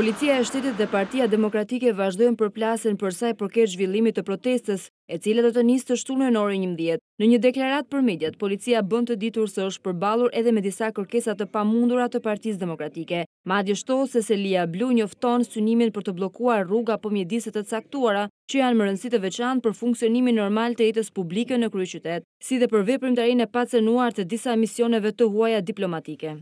Policia e shtetit dhe partia demokratike vazhdojnë për plasën përsa e përket zhvillimit të protestës, e cilë dhe të njës të shtunë e në një mdjet. Në një deklarat për medjet, policia bënd të ditur së është përbalur edhe me disa kërkesat të pamundurat të partiz demokratike. Madje shto se se Lia Blu njofton së njimin për të blokuar rruga për po mjediset të caktuara që janë më rëndësit të veçan për funksionimin normal të jetës publike në kryqytet, si dhe për veprim të e pacenuar të disa emisioneve të huaja diplomatike.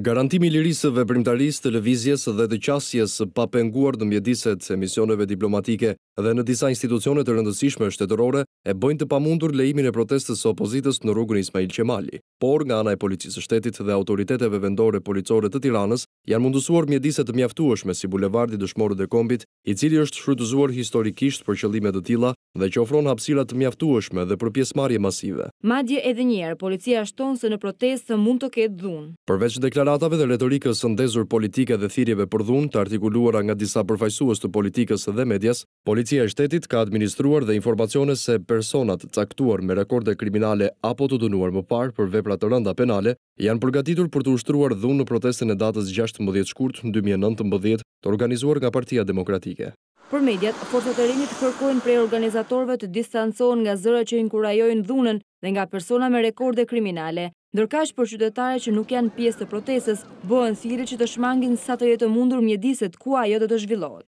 Garantimi lirisë veprimtarisë televizjes dhe të qasjes pa penguar në mjediset emisioneve diplomatike dhe në disa institucionet të rëndësishme shtetërore e bëjnë të pamundur lejimin e protestës së opozitës në rrugën Ismail Qemali, por nga anaj policisë shtetit dhe autoriteteve vendore policore të tiranës janë mundusuar mjediset të mjaftueshme si bulevardi dëshmorë dhe kombit, i cili është shrytëzuar historikisht për qëllimet të tila dhe që ofron hapsirat të mjaftueshme dhe për pjesmarje masive. Madje edhe njerë, policia ashton se në protest të mund të ketë dhunë. Përveç deklaratave dhe retorikës së ndezur politike dhe thirjeve për dhunë të artikuluara nga disa përfajsues të politikës dhe medjas, policia e shtetit ka administruar dhe informacione se personat caktuar me rekorde kriminale apo të dënuar më parë për vepra të rënda penale, janë përgatitur për të ushtruar dhunë në protestin e datës 16 shkurt 2019 të organizuar nga Partia Demokratike. Për mediat, forësat e rinjit kërkojnë prej organizatorve të distansohen nga zëra që inkurajojnë dhunën dhe nga persona me rekorde kriminale. Ndërkash për qytetare që nuk janë pjesë të proteses, bëhen thiri që të shmangin sa të jetë mundur mjediset ku ajo të të zhvillohet.